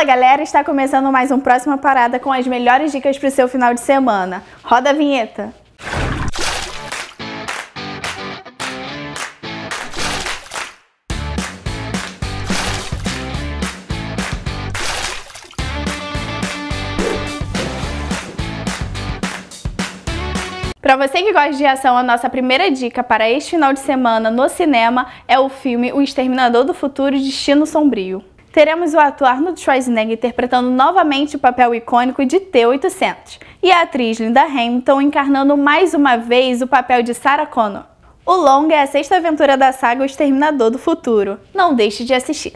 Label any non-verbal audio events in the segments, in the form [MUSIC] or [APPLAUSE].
Fala galera, está começando mais um Próxima Parada com as melhores dicas para o seu final de semana. Roda a vinheta! Para você que gosta de ação, a nossa primeira dica para este final de semana no cinema é o filme O Exterminador do Futuro Destino Sombrio teremos o atuar no Schwarzenegger interpretando novamente o papel icônico de T-800 e a atriz Linda Hamilton encarnando mais uma vez o papel de Sarah Connor. O longa é a sexta aventura da saga O Exterminador do Futuro. Não deixe de assistir.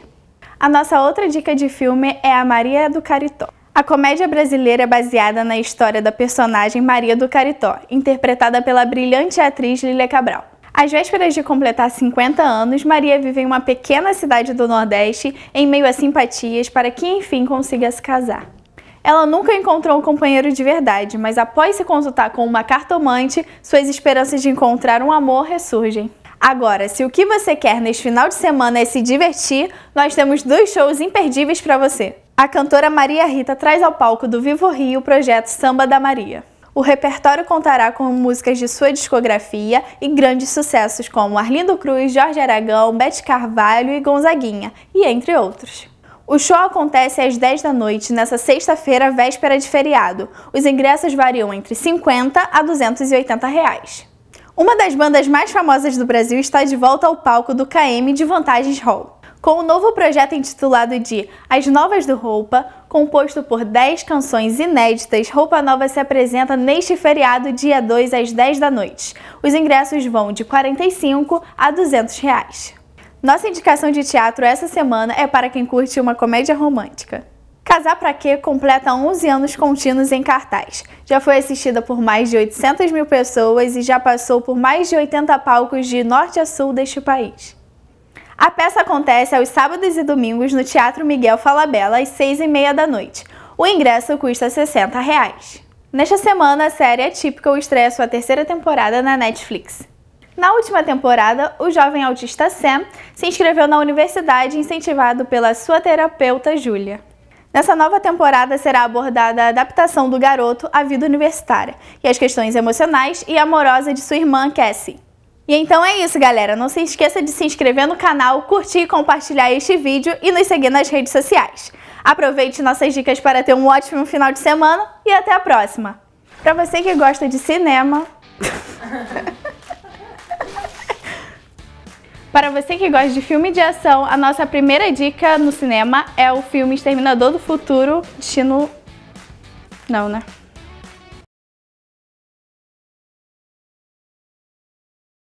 A nossa outra dica de filme é A Maria do Caritó. A comédia brasileira é baseada na história da personagem Maria do Caritó, interpretada pela brilhante atriz Lilia Cabral. Às vésperas de completar 50 anos, Maria vive em uma pequena cidade do Nordeste, em meio a simpatias, para que enfim consiga se casar. Ela nunca encontrou um companheiro de verdade, mas após se consultar com uma cartomante, suas esperanças de encontrar um amor ressurgem. Agora, se o que você quer neste final de semana é se divertir, nós temos dois shows imperdíveis para você. A cantora Maria Rita traz ao palco do Vivo Rio o projeto Samba da Maria. O repertório contará com músicas de sua discografia e grandes sucessos como Arlindo Cruz, Jorge Aragão, Bete Carvalho e Gonzaguinha, e entre outros. O show acontece às 10 da noite, nessa sexta-feira, véspera de feriado. Os ingressos variam entre 50 a 280 reais. Uma das bandas mais famosas do Brasil está de volta ao palco do KM de Vantagens Hall com o um novo projeto intitulado de As Novas do Roupa, composto por 10 canções inéditas, Roupa Nova se apresenta neste feriado, dia 2 às 10 da noite. Os ingressos vão de R$ 45 a R$ 200. Reais. Nossa indicação de teatro essa semana é para quem curte uma comédia romântica. Casar Pra Quê completa 11 anos contínuos em cartaz. Já foi assistida por mais de 800 mil pessoas e já passou por mais de 80 palcos de norte a sul deste país. A peça acontece aos sábados e domingos no Teatro Miguel Falabella, às 6h30 da noite. O ingresso custa R$ 60. Reais. Nesta semana, a série Atípica estreia sua terceira temporada na Netflix. Na última temporada, o jovem autista Sam se inscreveu na universidade incentivado pela sua terapeuta Julia. Nessa nova temporada será abordada a adaptação do garoto à vida universitária e as questões emocionais e amorosas de sua irmã Cassie. E então é isso, galera. Não se esqueça de se inscrever no canal, curtir e compartilhar este vídeo e nos seguir nas redes sociais. Aproveite nossas dicas para ter um ótimo final de semana e até a próxima. Para você que gosta de cinema... [LAUGHS] Para você que gosta de filme de ação, a nossa primeira dica no cinema é o filme Exterminador do Futuro, destino... Não, né?